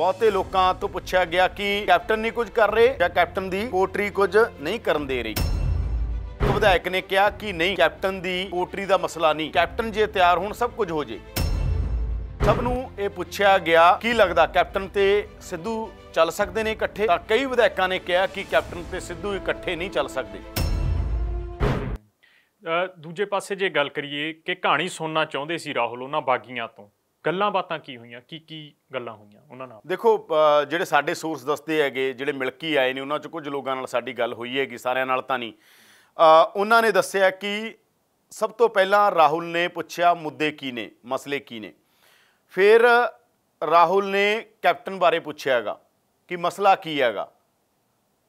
ਬਹੁਤੇ ਲੋਕਾਂ ਤੋਂ ਪੁੱਛਿਆ ਗਿਆ ਕਿ ਕੈਪਟਨ ਨਹੀਂ ਕੁਝ ਕਰ ਰਹੇ ਜਾਂ ਕੈਪਟਨ ਦੀ ਕੋਟਰੀ ਕੁਝ ਨਹੀਂ ਕਰਨ ਦੇ ਰਹੀ ਵਿਧਾਇਕ ਨੇ ਕਿਹਾ ਕਿ ਨਹੀਂ ਕੈਪਟਨ ਦੀ ਕੋਟਰੀ ਦਾ ਮਸਲਾ ਨਹੀਂ ਕੈਪਟਨ ਜੇ ਤਿਆਰ ਹੋਣ ਸਭ ਕੁਝ ਹੋ ਜੇ ਸਭ ਨੂੰ ਇਹ ਪੁੱਛਿਆ ਗਿਆ ਕੀ ਲੱਗਦਾ ਕੈਪਟਨ ਤੇ ਸਿੱਧੂ ਚੱਲ ਸਕਦੇ ਨੇ ਇਕੱਠੇ ਤਾਂ ਕਈ ਵਿਧਾਇਕਾਂ ਨੇ ਕਿਹਾ ਕਿ ਕੈਪਟਨ ਤੇ ਸਿੱਧੂ ਇਕੱਠੇ ਨਹੀਂ ਚੱਲ ਸਕਦੇ ਦੂਜੇ ਪਾਸੇ ਜੇ ਗੱਲ ਕਰੀਏ ਕਿ ਕਹਾਣੀ ਸੁਣਨਾ ਚਾਹੁੰਦੇ ਸੀ ਰਾਹੁਲ ਉਹਨਾਂ ਬਾਗੀਆਂ ਤੋਂ ਗੱਲਾਂ ਬਾਤਾਂ ਕੀ ਹੋਈਆਂ ਕੀ ਕੀ ਗੱਲਾਂ ਹੋਈਆਂ ਉਹਨਾਂ ਨਾਲ ਦੇਖੋ ਜਿਹੜੇ ਸਾਡੇ ਸੋਰਸ ਦੱਸਦੇ ਹੈਗੇ ਜਿਹੜੇ ਮਿਲਕੀ ਆਏ ਨੇ ਉਹਨਾਂ ਚ ਕੁਝ ਲੋਕਾਂ ਨਾਲ ਸਾਡੀ ਗੱਲ ਹੋਈ ਹੈਗੀ ਸਾਰਿਆਂ ਨਾਲ ਤਾਂ ਨਹੀਂ ਉਹਨਾਂ ਨੇ ਦੱਸਿਆ ਕਿ ਸਭ ਤੋਂ ਪਹਿਲਾਂ ਰਾਹੁਲ ਨੇ ਪੁੱਛਿਆ ਮੁੱਦੇ ਕੀ ਨੇ ਮਸਲੇ ਕੀ ਨੇ ਫਿਰ ਰਾਹੁਲ ਨੇ ਕੈਪਟਨ ਬਾਰੇ ਪੁੱਛਿਆਗਾ ਕਿ ਮਸਲਾ ਕੀ ਹੈਗਾ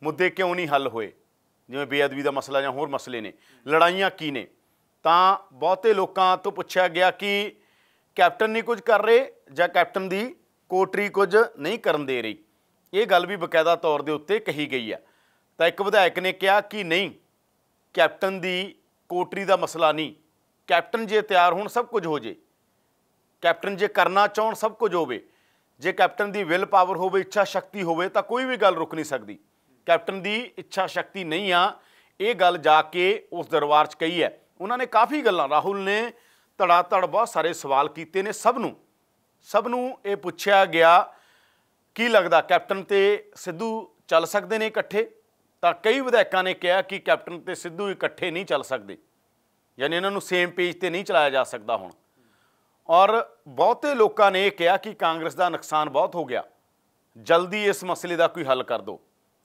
ਮੁੱਦੇ ਕਿਉਂ ਨਹੀਂ ਹੱਲ ਹੋਏ ਜਿਵੇਂ ਬੇਅਦਬੀ ਦਾ ਮਸਲਾ ਜਾਂ ਹੋਰ ਮਸਲੇ ਨੇ ਲੜਾਈਆਂ ਕੀ ਨੇ ਤਾਂ ਬਹੁਤੇ ਲੋਕਾਂ ਤੋਂ ਪੁੱਛਿਆ ਗਿਆ ਕਿ ਕੈਪਟਨ ਨਹੀਂ ਕੁਝ ਕਰ ਰਹੇ ਜਾਂ ਕੈਪਟਨ ਦੀ ਕੋਟਰੀ ਕੁਝ ਨਹੀਂ ਕਰਨ ਦੇ ਰਹੀ ਇਹ ਗੱਲ ਵੀ ਬਕਾਇਦਾ ਤੌਰ ਦੇ ਉੱਤੇ ਕਹੀ ਗਈ ਹੈ ਤਾਂ ਇੱਕ ਵਿਧਾਇਕ ਨੇ ਕਿਹਾ ਕਿ ਨਹੀਂ ਕੈਪਟਨ ਦੀ ਕੋਟਰੀ ਦਾ ਮਸਲਾ ਨਹੀਂ ਕੈਪਟਨ ਜੇ ਤਿਆਰ ਹੋਣ ਸਭ ਕੁਝ ਹੋ ਜੇ ਕੈਪਟਨ ਜੇ ਕਰਨਾ ਚਾਹਣ ਸਭ ਕੁਝ ਹੋਵੇ ਜੇ ਕੈਪਟਨ ਦੀ ਵਿਲ ਪਾਵਰ ਹੋਵੇ ਇੱਛਾ ਸ਼ਕਤੀ ਹੋਵੇ ਤਾਂ ਕੋਈ ਵੀ ਗੱਲ ਰੁਕ ਨਹੀਂ ਸਕਦੀ ਕੈਪਟਨ ਦੀ ਇੱਛਾ ਸ਼ਕਤੀ ਨਹੀਂ ਆ ਇਹ ਗੱਲ ਜਾ ਕੇ ਉਸ ਦਰਬਾਰ 'ਚ ਕਹੀ ਹੈ ਉਹਨਾਂ ਨੇ ਕਾਫੀ ਗੱਲਾਂ ਰਾਹੁਲ ਨੇ ਧੜਾ ਧੜ ਬਹੁਤ ਸਾਰੇ ਸਵਾਲ ਕੀਤੇ ਨੇ ਸਭ ਨੂੰ ਸਭ ਨੂੰ ਇਹ ਪੁੱਛਿਆ ਗਿਆ ਕੀ ਲੱਗਦਾ ਕੈਪਟਨ ਤੇ ਸਿੱਧੂ ਚੱਲ ਸਕਦੇ ਨੇ ਇਕੱਠੇ ਤਾਂ ਕਈ ਵਿਧਾਇਕਾਂ ਨੇ ਕਿਹਾ ਕਿ ਕੈਪਟਨ ਤੇ ਸਿੱਧੂ ਇਕੱਠੇ ਨਹੀਂ ਚੱਲ ਸਕਦੇ ਯਾਨੀ ਇਹਨਾਂ ਨੂੰ ਸੇਮ ਪੇਜ ਤੇ ਨਹੀਂ ਚਲਾਇਆ ਜਾ ਸਕਦਾ ਹੁਣ ਔਰ ਬਹੁਤੇ ਲੋਕਾਂ ਨੇ ਇਹ ਕਿਹਾ ਕਿ ਕਾਂਗਰਸ ਦਾ ਨੁਕਸਾਨ ਬਹੁਤ ਹੋ ਗਿਆ ਜਲਦੀ ਇਸ ਮਸਲੇ ਦਾ ਕੋਈ ਹੱਲ ਕਰ ਦਿਓ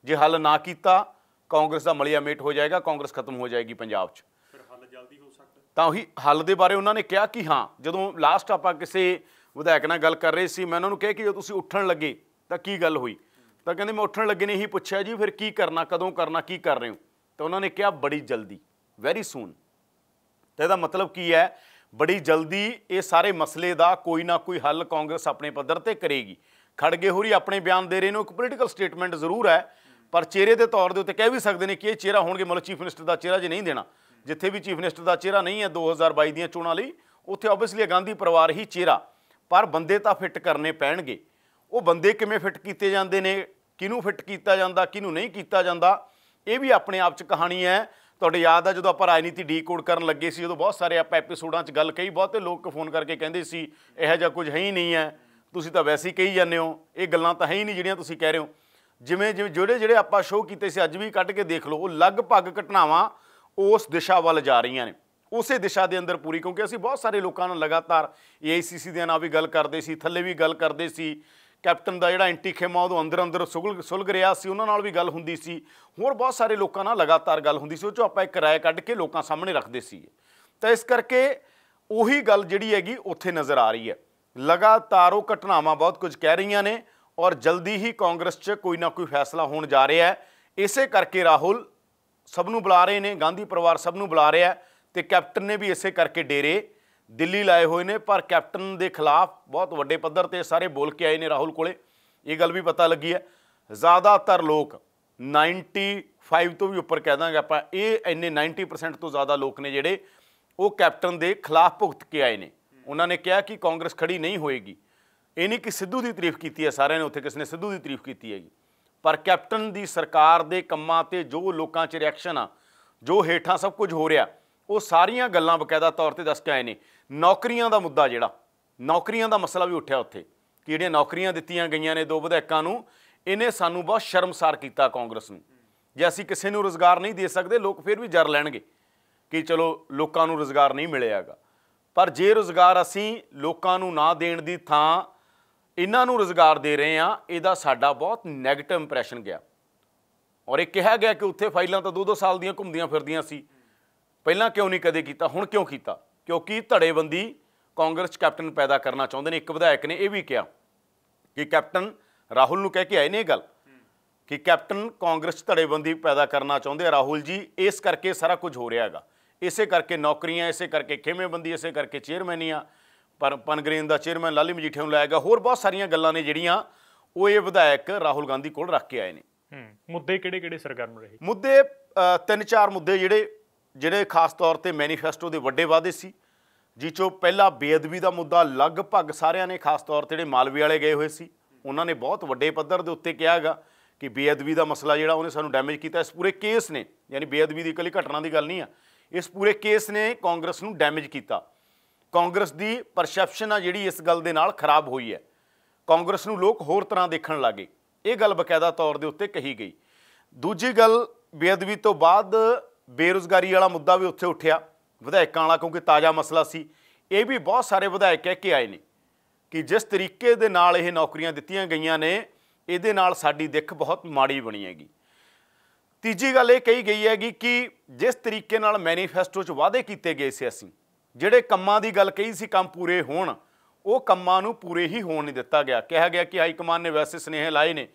ਜੇ ਹੱਲ ਨਾ ਕੀਤਾ ਕਾਂਗਰਸ ਦਾ ਮਲੀਆ ਮੇਟ ਹੋ ਜਾਏਗਾ ਕਾਂਗਰਸ ਖਤਮ ਹੋ ਜਾਏਗੀ ਪੰਜਾਬ 'ਚ ਤਾਂ ਉਹੀ ਹੱਲ ਦੇ ਬਾਰੇ ਉਹਨਾਂ ਨੇ ਕਿਹਾ ਕਿ ਹਾਂ ਜਦੋਂ ਲਾਸਟ ਆਪਾਂ ਕਿਸੇ ਵਿਧਾਇਕ ਨਾਲ ਗੱਲ ਕਰ ਰਹੇ ਸੀ ਮੈਂ ਉਹਨਾਂ ਨੂੰ ਕਿਹਾ ਕਿ ਜੇ ਤੁਸੀਂ ਉੱਠਣ ਲੱਗੇ ਤਾਂ ਕੀ ਗੱਲ ਹੋਈ ਤਾਂ ਕਹਿੰਦੇ ਮੈਂ ਉੱਠਣ ਲੱਗੇ ਨਹੀਂ ਹੀ ਪੁੱਛਿਆ ਜੀ ਫਿਰ ਕੀ ਕਰਨਾ ਕਦੋਂ ਕਰਨਾ ਕੀ ਕਰ ਰਹੇ ਹੋ ਤਾਂ ਉਹਨਾਂ ਨੇ ਕਿਹਾ ਬੜੀ ਜਲਦੀ ਵੈਰੀ ਸੂਨ ਤਾਂ ਇਹਦਾ ਮਤਲਬ ਕੀ ਹੈ ਬੜੀ ਜਲਦੀ ਇਹ ਸਾਰੇ ਮਸਲੇ ਦਾ ਕੋਈ ਨਾ ਕੋਈ ਹੱਲ ਕਾਂਗਰਸ ਆਪਣੇ ਪੱਧਰ ਤੇ ਕਰੇਗੀ ਖੜਗੇ ਹੋਰੀ ਆਪਣੇ ਬਿਆਨ ਦੇ ਰਹੇ ਨੇ ਇੱਕ ਪੋਲੀਟੀਕਲ ਸਟੇਟਮੈਂਟ ਜ਼ਰੂਰ ਹੈ ਪਰ ਚਿਹਰੇ ਦੇ ਤੌਰ ਦੇ ਉੱਤੇ ਕਹਿ ਵੀ ਸਕਦੇ ਨੇ ਕਿ ਇਹ ਚਿਹਰਾ ਹੋਣਗੇ ਮਤਲਬ ਚੀਫ ਮਿਨਿਸਟਰ ਦਾ ਚਿਹਰਾ ਜੇ ਨਹੀਂ ਦੇਣਾ ਜਿੱਥੇ ਵੀ ਚੀਫ ਮਿਨਿਸਟਰ ਦਾ ਚਿਹਰਾ ਨਹੀਂ ਹੈ 2022 ਦੀਆਂ ਚੋਣਾਂ ਲਈ ਉੱਥੇ ਆਬਵੀਅਸਲੀ ਗਾਂਧੀ ਪਰਿਵਾਰ ਹੀ ਚਿਹਰਾ ਪਰ ਬੰਦੇ ਤਾਂ ਫਿੱਟ ਕਰਨੇ ਪੈਣਗੇ ਉਹ ਬੰਦੇ ਕਿਵੇਂ ਫਿੱਟ ਕੀਤੇ ਜਾਂਦੇ ਨੇ ਕਿਹਨੂੰ ਫਿੱਟ ਕੀਤਾ ਜਾਂਦਾ ਕਿਹਨੂੰ ਨਹੀਂ ਕੀਤਾ ਜਾਂਦਾ ਇਹ ਵੀ ਆਪਣੇ ਆਪ 'ਚ ਕਹਾਣੀ ਹੈ ਤੁਹਾਡੇ ਯਾਦ ਆ ਜਦੋਂ ਆਪਾਂ ਰਾਜਨੀਤੀ ਡੀਕੋਡ ਕਰਨ ਲੱਗੇ ਸੀ ਉਦੋਂ ਬਹੁਤ ਸਾਰੇ ਆਪਾਂ ਐਪੀਸੋਡਾਂ 'ਚ ਗੱਲ ਕਹੀ ਬਹੁਤੇ ਲੋਕ ਫੋਨ ਕਰਕੇ ਕਹਿੰਦੇ ਸੀ ਇਹੋ ਜਿਹਾ ਕੁਝ ਹੈ ਹੀ ਨਹੀਂ ਹੈ ਤੁਸੀਂ ਤਾਂ ਵੈਸੇ ਹੀ ਕਹੀ ਜਾਂਦੇ ਹੋ ਇਹ ਗੱਲਾਂ ਤਾਂ ਹੈ ਹੀ ਨਹੀਂ ਜਿਹੜੀਆਂ ਤੁਸੀਂ ਕਹਿ ਰਹੇ ਹੋ ਜਿਵੇਂ ਜਿਵੇਂ ਜਿਹੜੇ ਜਿਹੜੇ ਆਪਾਂ ਸ਼ੋਅ ਕੀਤੇ ਸੀ ਅੱਜ ਵੀ ਕੱਢ ਕੇ ਦੇਖ ਲਓ ਉਹ ਲਗਭਗ ਘਟਨਾਵਾਂ ਉਸ ਦਿਸ਼ਾ ਵੱਲ ਜਾ ਰਹੀਆਂ ਨੇ ਉਸੇ ਦਿਸ਼ਾ ਦੇ ਅੰਦਰ ਪੂਰੀ ਕਿਉਂਕਿ ਅਸੀਂ ਬਹੁਤ ਸਾਰੇ ਲੋਕਾਂ ਨਾਲ ਲਗਾਤਾਰ ਏਆਈਸੀਸੀ ਦੇ ਨਾਲ ਵੀ ਗੱਲ ਕਰਦੇ ਸੀ ਥੱਲੇ ਵੀ ਗੱਲ ਕਰਦੇ ਸੀ ਕੈਪਟਨ ਦਾ ਜਿਹੜਾ ਐਂਟੀ ਖੇਮਾ ਉਹਦੋਂ ਅੰਦਰ ਅੰਦਰ ਸੁਲਗ ਸੁਲਗ ਰਿਹਾ ਸੀ ਉਹਨਾਂ ਨਾਲ ਵੀ ਗੱਲ ਹੁੰਦੀ ਸੀ ਹੋਰ ਬਹੁਤ ਸਾਰੇ ਲੋਕਾਂ ਨਾਲ ਲਗਾਤਾਰ ਗੱਲ ਹੁੰਦੀ ਸੀ ਉਹ ਚੋਂ ਆਪਾਂ ਇੱਕ ਰਾਏ ਕੱਢ ਕੇ ਲੋਕਾਂ ਸਾਹਮਣੇ ਰੱਖਦੇ ਸੀ ਤਾਂ ਇਸ ਕਰਕੇ ਉਹੀ ਗੱਲ ਜਿਹੜੀ ਹੈਗੀ ਉੱਥੇ ਨਜ਼ਰ ਆ ਰਹੀ ਹੈ ਲਗਾਤਾਰ ਉਹ ਘਟਨਾਵਾਂ ਬਹੁਤ ਕੁਝ ਕਹਿ ਰਹੀਆਂ ਨੇ ਔਰ ਜਲਦੀ ਹੀ ਕਾਂਗਰਸ 'ਚ ਕੋਈ ਨਾ ਕੋਈ ਫੈਸਲਾ ਹੋਣ ਜਾ ਰਿਹਾ ਹੈ ਇਸੇ ਕਰਕੇ ਰਾਹੁਲ ਸਭ ਨੂੰ ਬੁਲਾ ਰਹੇ ਨੇ ਗਾਂਧੀ ਪਰਿਵਾਰ ਸਭ ਨੂੰ ਬੁਲਾ ਰਿਹਾ ਤੇ ਕੈਪਟਨ ਨੇ ਵੀ ਇਸੇ ਕਰਕੇ ਡੇਰੇ ਦਿੱਲੀ ਲਾਏ ਹੋਏ ਨੇ ਪਰ ਕੈਪਟਨ ਦੇ ਖਿਲਾਫ ਬਹੁਤ ਵੱਡੇ ਪੱਧਰ ਤੇ ਸਾਰੇ ਬੋਲ ਕੇ ਆਏ ਨੇ ਰਾਹੁਲ ਕੋਲੇ ਇਹ ਗੱਲ ਵੀ ਪਤਾ ਲੱਗੀ ਹੈ ਜ਼ਿਆਦਾਤਰ ਲੋਕ 95 ਤੋਂ ਵੀ ਉੱਪਰ ਕਹਿ ਦਾਂਗੇ ਆਪਾਂ ਇਹ ਇੰਨੇ 90% ਤੋਂ ਜ਼ਿਆਦਾ ਲੋਕ ਨੇ ਜਿਹੜੇ ਉਹ ਕੈਪਟਨ ਦੇ ਖਿਲਾਫ ਭੁਗਤ ਕੇ ਆਏ ਨੇ ਉਹਨਾਂ ਨੇ ਕਿਹਾ ਕਿ ਕਾਂਗਰਸ ਖੜੀ ਨਹੀਂ ਹੋਏਗੀ ਇਹ ਨਹੀਂ ਕਿ ਸਿੱਧੂ ਦੀ ਤਾਰੀਫ ਕੀਤੀ ਹੈ ਸਾਰਿਆਂ ਨੇ ਉੱਥੇ ਕਿਸ ਨੇ ਸਿੱਧੂ ਦੀ ਤਾਰੀਫ ਕੀਤੀ ਹੈਗੀ ਪਰ ਕੈਪਟਨ ਦੀ ਸਰਕਾਰ ਦੇ ਕੰਮਾਂ ਤੇ ਜੋ ਲੋਕਾਂ 'ਚ ਰਿਐਕਸ਼ਨ ਆ ਜੋ ਹੇਠਾਂ ਸਭ ਕੁਝ ਹੋ ਰਿਹਾ ਉਹ ਸਾਰੀਆਂ ਗੱਲਾਂ ਬਕਾਇਦਾ ਤੌਰ ਤੇ ਦੱਸ ਕੇ ਆਏ ਨੇ ਨੌਕਰੀਆਂ ਦਾ ਮੁੱਦਾ ਜਿਹੜਾ ਨੌਕਰੀਆਂ ਦਾ ਮਸਲਾ ਵੀ ਉੱਠਿਆ ਉੱਥੇ ਕਿ ਜਿਹੜੀਆਂ ਨੌਕਰੀਆਂ ਦਿੱਤੀਆਂ ਗਈਆਂ ਨੇ ਦੋ ਵਿਧਾਇਕਾਂ ਨੂੰ ਇਹਨੇ ਸਾਨੂੰ ਬਹੁਤ ਸ਼ਰਮਸਾਰ ਕੀਤਾ ਕਾਂਗਰਸ ਨੂੰ ਜੇ ਅਸੀਂ ਕਿਸੇ ਨੂੰ ਰੋਜ਼ਗਾਰ ਨਹੀਂ ਦੇ ਸਕਦੇ ਲੋਕ ਫਿਰ ਵੀ ਜਰ ਲੈਣਗੇ ਕਿ ਚਲੋ ਲੋਕਾਂ ਨੂੰ ਰੋਜ਼ਗਾਰ ਨਹੀਂ ਮਿਲਿਆਗਾ ਪਰ ਜੇ ਰੋਜ਼ਗਾਰ ਅਸੀਂ ਲੋਕਾਂ ਨੂੰ ਨਾ ਦੇਣ ਦੀ ਥਾਂ ਇਹਨਾਂ ਨੂੰ ਰੋਜ਼ਗਾਰ ਦੇ ਰਹੇ ਆ ਇਹਦਾ ਸਾਡਾ ਬਹੁਤ ਨੈਗੇਟਿਵ ਇੰਪ੍ਰੈਸ਼ਨ ਗਿਆ ਔਰ ਇਹ ਕਿਹਾ ਗਿਆ ਕਿ ਉੱਥੇ ਫਾਈਲਾਂ ਤਾਂ ਦੋ ਦੋ ਸਾਲ ਦੀਆਂ ਘੁੰਮਦੀਆਂ ਫਿਰਦੀਆਂ ਸੀ ਪਹਿਲਾਂ ਕਿਉਂ ਨਹੀਂ ਕਦੇ ਕੀਤਾ ਹੁਣ ਕਿਉਂ ਕੀਤਾ ਕਿਉਂਕਿ ਧੜੇਬੰਦੀ ਕਾਂਗਰਸ ਕੈਪਟਨ ਪੈਦਾ ਕਰਨਾ ਚਾਹੁੰਦੇ ਨੇ ਇੱਕ ਵਿਧਾਇਕ ਨੇ ਇਹ ਵੀ ਕਿਹਾ ਕਿ ਕੈਪਟਨ ਰਾਹੁਲ ਨੂੰ ਕਹਿ ਕੇ ਆਏ ਨੇ ਇਹ ਗੱਲ ਕਿ ਕੈਪਟਨ ਕਾਂਗਰਸ ਧੜੇਬੰਦੀ ਪੈਦਾ ਕਰਨਾ ਚਾਹੁੰਦੇ ਆ ਰਾਹੁਲ ਜੀ ਇਸ ਕਰਕੇ ਸਾਰਾ ਕੁਝ ਹੋ ਰਿਹਾ ਹੈਗਾ ਇਸੇ ਕਰਕੇ ਨੌਕਰੀਆਂ ਇਸੇ ਕਰਕੇ ਖੇਮੇਬੰਦੀ ਇਸੇ ਕਰਕੇ ਚੇਅਰਮੈਨੀਆਂ ਪਰ ਪਨਗ੍ਰੇਨ ਦਾ ਚੇਅਰਮੈਨ ਲਾਲੀ ਮਜੀਠੇ ਨੂੰ ਲਾਇਆ ਗਿਆ ਹੋਰ ਬਹੁਤ ਸਾਰੀਆਂ ਗੱਲਾਂ ਨੇ ਜਿਹੜੀਆਂ ਉਹ ਇਹ ਵਿਧਾਇਕ ਰਾਹੁਲ ਗਾਂਧੀ ਕੋਲ ਰੱਖ ਕੇ ਆਏ ਨੇ ਹੂੰ ਮੁੱਦੇ ਕਿਹੜੇ ਕਿਹੜੇ ਸਰਗਰਮ ਰਹੇ ਮੁੱਦੇ ਤਿੰਨ ਚਾਰ ਮੁੱਦੇ ਜਿਹੜੇ ਜਿਹੜੇ ਖਾਸ ਤੌਰ ਤੇ ਮੈਨੀਫੈਸਟੋ ਦੇ ਵੱਡੇ ਵਾਅਦੇ ਸੀ ਜੀ ਪਹਿਲਾ ਬੇਅਦਬੀ ਦਾ ਮੁੱਦਾ ਲਗਭਗ ਸਾਰਿਆਂ ਨੇ ਖਾਸ ਤੌਰ ਤੇ ਜਿਹੜੇ ਮਾਲਵੀ ਵਾਲੇ ਗਏ ਹੋਏ ਸੀ ਉਹਨਾਂ ਨੇ ਬਹੁਤ ਵੱਡੇ ਪੱਧਰ ਦੇ ਉੱਤੇ ਕਿਹਾਗਾ ਕਿ ਬੇਅਦਬੀ ਦਾ ਮਸਲਾ ਜਿਹੜਾ ਉਹਨੇ ਸਾਨੂੰ ਡੈਮੇਜ ਕੀਤਾ ਇਸ ਪੂਰੇ ਕੇਸ ਨੇ ਯਾਨੀ ਬੇਅਦਬੀ ਦੀ ਇਕੱਲੀ ਘਟਨਾ ਦੀ ਗੱਲ ਨਹੀਂ ਆ ਇਸ ਪੂਰੇ ਕੇਸ ਨੇ ਕਾਂਗਰਸ ਨੂੰ ਡੈਮੇਜ ਕੀਤਾ ਕਾਂਗਰਸ ਦੀ ਪਰਸੈਪਸ਼ਨ ਆ ਜਿਹੜੀ ਇਸ ਗੱਲ ਦੇ ਨਾਲ ਖਰਾਬ ਹੋਈ ਹੈ ਕਾਂਗਰਸ ਨੂੰ ਲੋਕ ਹੋਰ ਤਰ੍ਹਾਂ ਦੇਖਣ ਲੱਗੇ ਇਹ ਗੱਲ ਬਕਾਇਦਾ ਤੌਰ ਦੇ ਉੱਤੇ ਕਹੀ ਗਈ ਦੂਜੀ ਗੱਲ ਬੇਅਦਬੀ ਤੋਂ ਬਾਅਦ ਬੇਰੋਜ਼ਗਾਰੀ ਵਾਲਾ ਮੁੱਦਾ ਵੀ ਉੱਥੇ ਉੱਠਿਆ ਵਿਧਾਇਕਾਂ ਵਾਲਾ ਕਿਉਂਕਿ ਤਾਜ਼ਾ ਮਸਲਾ ਸੀ ਇਹ ਵੀ ਬਹੁਤ ਸਾਰੇ ਵਿਧਾਇਕ ਕਹਿ ਕੇ ਆਏ ਨੇ ਕਿ ਜਿਸ ਤਰੀਕੇ ਦੇ ਨਾਲ ਇਹ ਨੌਕਰੀਆਂ ਦਿੱਤੀਆਂ ਗਈਆਂ ਨੇ ਇਹਦੇ ਨਾਲ ਸਾਡੀ ਦਿੱਖ ਬਹੁਤ ਮਾੜੀ ਬਣੀ ਹੈਗੀ ਤੀਜੀ ਗੱਲ ਇਹ ਕਹੀ ਗਈ ਹੈਗੀ ਕਿ ਜਿਸ ਤਰੀਕੇ ਨਾਲ ਮੈਨੀਫੈਸਟੋ 'ਚ ਵਾਅਦੇ ਕੀਤੇ ਗਏ ਸੀ ਅਸੀਂ ਜਿਹੜੇ ਕੰਮਾਂ ਦੀ ਗੱਲ ਕਹੀ ਸੀ ਕੰਮ ਪੂਰੇ ਹੋਣ ਉਹ ਕੰਮਾਂ ਨੂੰ ਪੂਰੇ ਹੀ ਹੋਣ ਨਹੀਂ ਦਿੱਤਾ ਗਿਆ ਕਿਹਾ ਗਿਆ ਕਿ ਹਾਈ ਕਮਾਨ ਨੇ ਵੈਸੇ ਸਨੇਹ ਲਾਏ ਨੇ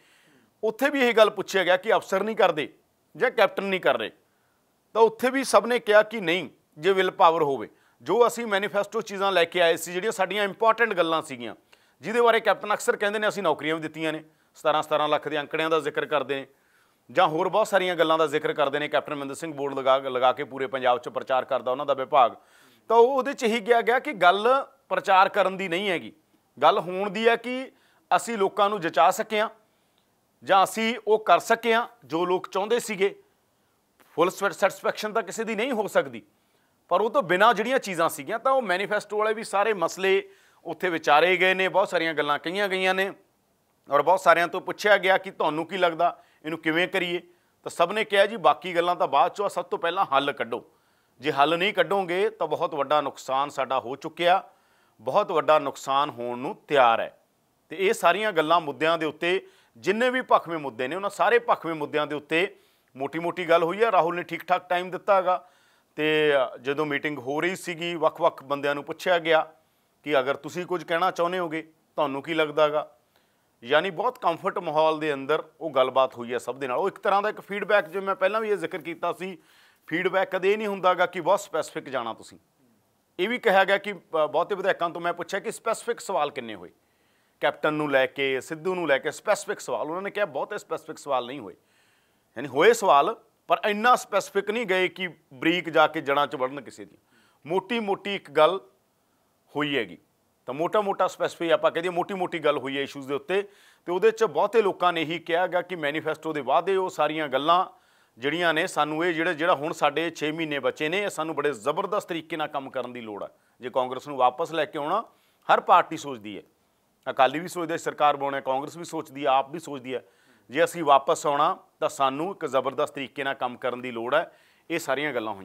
ਉੱਥੇ ਵੀ ਇਹ ਗੱਲ ਪੁੱਛਿਆ ਗਿਆ ਕਿ ਅਫਸਰ ਨਹੀਂ ਕਰਦੇ ਜਾਂ ਕੈਪਟਨ ਨਹੀਂ ਕਰ ਰਹੇ ਤਾਂ ਉੱਥੇ ਵੀ ਸਭ ਨੇ ਕਿਹਾ ਕਿ ਨਹੀਂ ਜੇ ਵਿਲ ਪਾਵਰ ਹੋਵੇ ਜੋ ਅਸੀਂ ਮੈਨੀਫੈਸਟੋ ਚੀਜ਼ਾਂ ਲੈ ਕੇ ਆਏ ਸੀ ਜਿਹੜੀਆਂ ਸਾਡੀਆਂ ਇੰਪੋਰਟੈਂਟ ਗੱਲਾਂ ਸੀਗੀਆਂ ਜਿਹਦੇ ਬਾਰੇ ਕੈਪਟਨ ਅਕਸਰ ਕਹਿੰਦੇ ਨੇ ਅਸੀਂ ਨੌਕਰੀਆਂ ਵੀ ਦਿੱਤੀਆਂ ਨੇ 17 17 ਲੱਖ ਦੇ ਅੰਕੜਿਆਂ ਦਾ ਜ਼ਿਕਰ ਕਰਦੇ ਨੇ ਜਾਂ ਹੋਰ ਬਹੁਤ ਸਾਰੀਆਂ ਗੱਲਾਂ ਦਾ ਜ਼ਿਕਰ ਕਰਦੇ ਨੇ ਕੈਪਟਨ ਮਨਿੰਦਰ ਸਿੰਘ ਬੋਰਡ ਲਗਾ ਲਗਾ ਕੇ ਪੂਰੇ ਪੰਜਾਬ 'ਚ ਪ੍ਰਚਾਰ ਕਰਦਾ ਉਹਨਾਂ ਦਾ ਵਿਭਾਗ ਤਾਂ ਉਹ ਉਹਦੇ ਚ ਹੀ ਗਿਆ ਗਿਆ ਕਿ ਗੱਲ ਪ੍ਰਚਾਰ ਕਰਨ ਦੀ ਨਹੀਂ ਹੈਗੀ ਗੱਲ ਹੋਣ ਦੀ ਹੈ ਕਿ ਅਸੀਂ ਲੋਕਾਂ ਨੂੰ ਜਚਾ ਸਕਿਆ ਜਾਂ ਅਸੀਂ ਉਹ ਕਰ ਸਕਿਆ ਜੋ ਲੋਕ ਚਾਹੁੰਦੇ ਸੀਗੇ ਫੁੱਲ ਸੈਟੀਸਫੈਕਸ਼ਨ ਤਾਂ ਕਿਸੇ ਦੀ ਨਹੀਂ ਹੋ ਸਕਦੀ ਪਰ ਉਹ ਤੋਂ ਬਿਨਾ ਜਿਹੜੀਆਂ ਚੀਜ਼ਾਂ ਸੀਗੀਆਂ ਤਾਂ ਉਹ ਮੈਨੀਫੈਸਟੋ ਵਾਲੇ ਵੀ ਸਾਰੇ ਮਸਲੇ ਉੱਥੇ ਵਿਚਾਰੇ ਗਏ ਨੇ ਬਹੁਤ ਸਾਰੀਆਂ ਗੱਲਾਂ ਕਹੀਆਂ ਗਈਆਂ ਨੇ ਔਰ ਬਹੁਤ ਸਾਰਿਆਂ ਤੋਂ ਪੁੱਛਿਆ ਗਿਆ ਕਿ ਤੁਹਾਨੂੰ ਕੀ ਲੱਗਦਾ ਇਹਨੂੰ ਕਿਵੇਂ ਕਰੀਏ ਤਾਂ ਸਭ ਨੇ ਕਿਹਾ ਜੀ ਬਾਕੀ ਗੱਲਾਂ ਤਾਂ ਬਾਅਦ ਚੋਂ ਸਭ ਤੋਂ ਪਹਿਲਾਂ ਹੱਲ ਕੱਢੋ ਜੇ ਹੱਲ ਨਹੀਂ ਕੱਢੋਗੇ ਤਾਂ ਬਹੁਤ ਵੱਡਾ ਨੁਕਸਾਨ ਸਾਡਾ ਹੋ ਚੁੱਕਿਆ ਬਹੁਤ ਵੱਡਾ ਨੁਕਸਾਨ ਹੋਣ ਨੂੰ ਤਿਆਰ ਹੈ ਤੇ ਇਹ ਸਾਰੀਆਂ ਗੱਲਾਂ ਮੁੱਦਿਆਂ ਦੇ ਉੱਤੇ ਜਿੰਨੇ ਵੀ ਪੱਖਵੇਂ ਮੁੱਦੇ ਨੇ ਉਹਨਾਂ ਸਾਰੇ ਪੱਖਵੇਂ ਮੁੱਦਿਆਂ ਦੇ ਉੱਤੇ ਮੋਟੀ-ਮੋਟੀ ਗੱਲ ਹੋਈ ਹੈ ਰਾਹੁਲ ਨੇ ਠੀਕ-ਠਾਕ ਟਾਈਮ ਦਿੱਤਾ ਹੈਗਾ ਤੇ ਜਦੋਂ ਮੀਟਿੰਗ ਹੋ ਰਹੀ ਸੀਗੀ ਵੱਖ-ਵੱਖ ਬੰਦਿਆਂ ਨੂੰ ਪੁੱਛਿਆ ਗਿਆ ਕਿ ਅਗਰ ਤੁਸੀਂ ਕੁਝ ਕਹਿਣਾ ਚਾਹੁੰਦੇ ਹੋਗੇ ਤੁਹਾਨੂੰ ਕੀ ਲੱਗਦਾਗਾ ਯਾਨੀ ਬਹੁਤ ਕੰਫਰਟ ਮਾਹੌਲ ਦੇ ਅੰਦਰ ਉਹ ਗੱਲਬਾਤ ਹੋਈ ਹੈ ਸਭ ਦੇ ਨਾਲ ਉਹ ਇੱਕ ਤਰ੍ਹਾਂ ਦਾ ਇੱਕ ਫੀਡਬੈਕ ਜਿਵੇਂ ਮੈਂ ਪਹਿਲਾਂ ਵੀ ਇਹ ਜ਼ਿਕਰ ਕੀਤਾ ਸੀ ਫੀਡਬੈਕ ਕਦੇ ਨਹੀਂ ਹੁੰਦਾਗਾ ਕਿ ਬਹੁਤ ਸਪੈਸਿਫਿਕ ਜਾਣਾ ਤੁਸੀਂ ਇਹ ਵੀ ਕਿਹਾ ਗਿਆ ਕਿ ਬਹੁਤੇ ਵਿਧਾਇਕਾਂ ਤੋਂ ਮੈਂ ਪੁੱਛਿਆ ਕਿ ਸਪੈਸਿਫਿਕ ਸਵਾਲ ਕਿੰਨੇ ਹੋਏ ਕੈਪਟਨ ਨੂੰ ਲੈ ਕੇ ਸਿੱਧੂ ਨੂੰ ਲੈ ਕੇ ਸਪੈਸਿਫਿਕ ਸਵਾਲ ਉਹਨਾਂ ਨੇ ਕਿਹਾ ਬਹੁਤੇ ਸਪੈਸਿਫਿਕ ਸਵਾਲ ਨਹੀਂ ਹੋਏ ਯਾਨੀ ਹੋਏ ਸਵਾਲ ਪਰ ਇੰਨਾ ਸਪੈਸਿਫਿਕ ਨਹੀਂ ਗਏ ਕਿ ਬਰੀਕ ਜਾ ਕੇ ਜੜਾਂ 'ਚ ਵੜਨ ਕਿਸੇ ਦੀ ਮੋਟੀ-ਮੋਟੀ ਇੱਕ ਗੱਲ ਹੋਈ ਹੈਗੀ ਤਾਂ ਮੋਟਾ-ਮੋਟਾ ਸਪੈਸਿਫਿਕ ਆਪਾਂ ਕਹਦੇ ਮੋਟੀ-ਮੋਟੀ ਗੱਲ ਹੋਈ ਹੈ ਇਸ਼ੂਜ਼ ਦੇ ਉੱਤੇ ਤੇ ਉਹਦੇ 'ਚ ਬਹੁਤੇ ਲੋਕਾਂ ਨੇ ਹੀ ਕਿਹਾਗਾ ਕਿ ਮੈਨੀਫੈਸਟੋ ਦੇ ਵਾਅਦੇ ਉਹ ਸਾਰੀਆਂ ਗੱਲਾਂ ਜਿਹੜੀਆਂ ਨੇ ਸਾਨੂੰ ਇਹ ਜਿਹੜੇ ਜਿਹੜਾ ਹੁਣ ਸਾਡੇ 6 ਮਹੀਨੇ ਬਚੇ ਨੇ ਇਹ ਸਾਨੂੰ ਬੜੇ ਜ਼ਬਰਦਸਤ ਤਰੀਕੇ ਨਾਲ ਕੰਮ ਕਰਨ ਦੀ ਲੋੜ ਹੈ ਜੇ ਕਾਂਗਰਸ ਨੂੰ ਵਾਪਸ ਲੈ ਕੇ ਆਉਣਾ ਹਰ ਪਾਰਟੀ ਸੋਚਦੀ ਹੈ ਅਕਾਲੀ ਵੀ ਸੋਚਦੇ ਸਰਕਾਰ ਬਣਾਉਣਾ ਕਾਂਗਰਸ ਵੀ ਸੋਚਦੀ ਹੈ ਆਪ ਵੀ ਸੋਚਦੀ ਹੈ ਜੇ ਅਸੀਂ ਵਾਪਸ ਆਉਣਾ ਤਾਂ ਸਾਨੂੰ ਇੱਕ ਜ਼ਬਰਦਸਤ ਤਰੀਕੇ ਨਾਲ ਕੰਮ ਕਰਨ ਦੀ ਲੋੜ ਹੈ ਇਹ ਸਾਰੀਆਂ ਗੱਲਾਂ ਹੋਈਆਂ